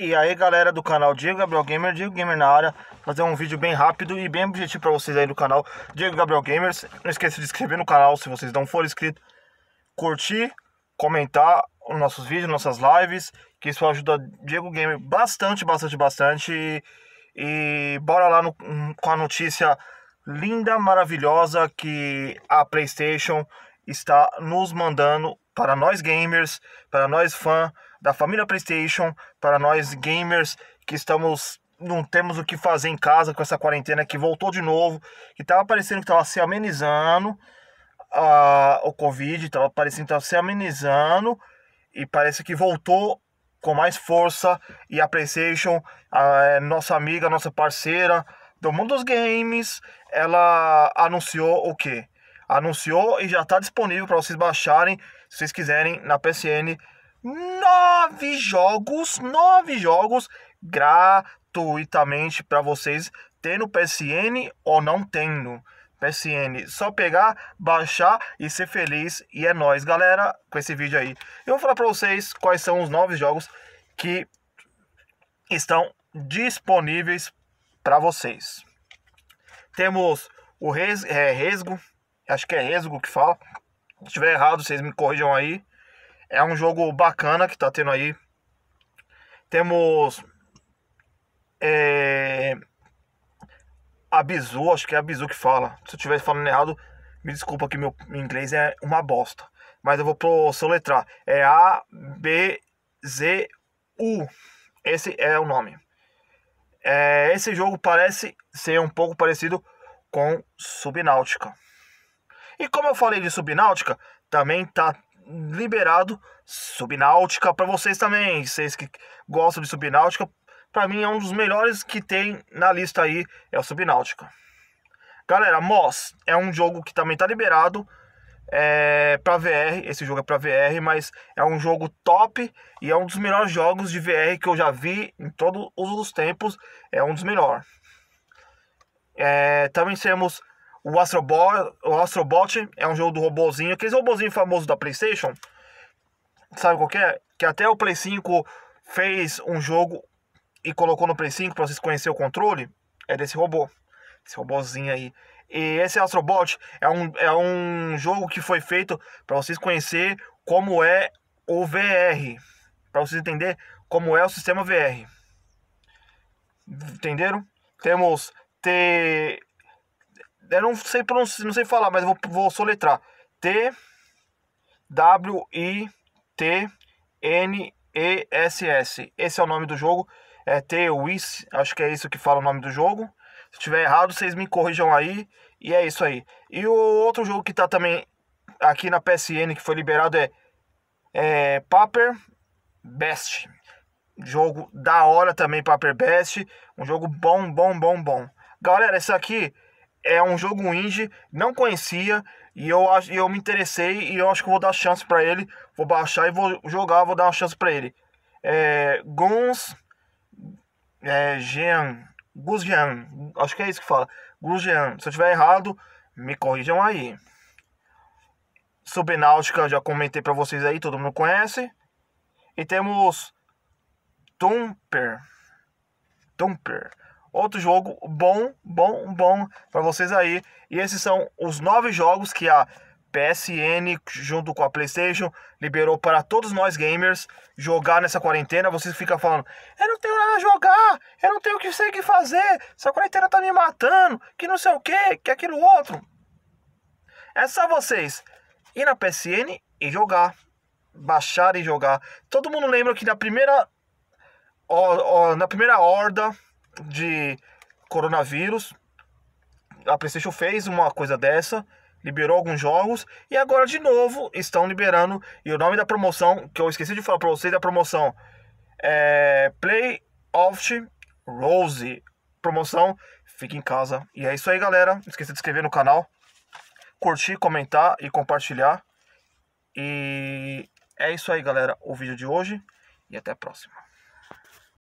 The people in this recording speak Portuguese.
E aí galera do canal Diego Gabriel Gamer, Diego Gamer na área Fazer um vídeo bem rápido e bem objetivo pra vocês aí do canal Diego Gabriel Gamers Não esqueça de se inscrever no canal se vocês não forem inscritos Curtir, comentar os nossos vídeos, nossas lives Que isso ajuda Diego Gamer bastante, bastante, bastante E, e bora lá no, hum, com a notícia linda, maravilhosa Que a Playstation está nos mandando para nós gamers, para nós fã da família PlayStation, para nós gamers que estamos não temos o que fazer em casa com essa quarentena que voltou de novo, que estava parecendo que estava se amenizando a, o Covid, estava parecendo que estava se amenizando e parece que voltou com mais força e a PlayStation, a é, nossa amiga, nossa parceira do mundo dos games, ela anunciou o quê? anunciou e já está disponível para vocês baixarem, se vocês quiserem, na PSN. Nove jogos, nove jogos gratuitamente para vocês, tendo PSN ou não tendo. PSN, só pegar, baixar e ser feliz. E é nós, galera, com esse vídeo aí. Eu vou falar para vocês quais são os nove jogos que estão disponíveis para vocês. Temos o é, Resgo, acho que é Êxodo que fala. Se estiver errado, vocês me corrijam aí. É um jogo bacana que tá tendo aí. Temos. É. Abizu, acho que é Abizu que fala. Se eu estiver falando errado, me desculpa que meu inglês é uma bosta. Mas eu vou pro soletrar. É A, B, Z, U. Esse é o nome. É, esse jogo parece ser um pouco parecido com Subnáutica. E como eu falei de subnáutica, também tá liberado subnáutica para vocês também. Vocês que gostam de subnáutica, para mim é um dos melhores que tem na lista aí, é o subnáutica. Galera, Moss é um jogo que também tá liberado é, para VR. Esse jogo é para VR, mas é um jogo top e é um dos melhores jogos de VR que eu já vi em todos os tempos. É um dos melhores. É, também temos o Astrobot, o Astrobot é um jogo do robozinho, aqueles robozinho famoso da PlayStation. Sabe qual que é? Que até o Play 5 fez um jogo e colocou no Play 5 para vocês conhecerem o controle. É desse robô. Esse robôzinho aí. E esse Astrobot é um, é um jogo que foi feito para vocês conhecer como é o VR. Para vocês entender como é o sistema VR. Entenderam? Temos T eu não sei pronunciar, não sei falar, mas vou, vou soletrar. T W I T N E S S. Esse é o nome do jogo. É T W s acho que é isso que fala o nome do jogo. Se tiver errado, vocês me corrijam aí. E é isso aí. E o outro jogo que tá também aqui na PSN que foi liberado é, é Paper Best. Jogo da hora também, Paper Best. Um jogo bom, bom, bom, bom. Galera, esse aqui é um jogo indie, não conhecia e eu acho eu me interessei e eu acho que vou dar chance para ele, vou baixar e vou jogar, vou dar uma chance para ele. É, Guns é, Jean, Jean, acho que é isso que fala. Jean, se eu tiver errado, me corrijam aí. Subnáutica, já comentei para vocês aí, todo mundo conhece. E temos Tumper. Tumper outro jogo bom, bom, bom para vocês aí. E esses são os nove jogos que a PSN, junto com a PlayStation, liberou para todos nós gamers jogar nessa quarentena. vocês ficam falando: eu não tenho nada a jogar, eu não tenho o que sei o que fazer, essa quarentena tá me matando, que não sei o que, que aquilo outro. É só vocês ir na PSN e jogar, baixar e jogar. Todo mundo lembra que na primeira, ó, ó, na primeira horda de coronavírus, a PlayStation fez uma coisa dessa, liberou alguns jogos e agora de novo estão liberando. E o nome da promoção, que eu esqueci de falar para vocês, da promoção é of Rose. Promoção, fique em casa. E é isso aí, galera. Não esqueça de se inscrever no canal, curtir, comentar e compartilhar. E é isso aí, galera, o vídeo de hoje. E até a próxima.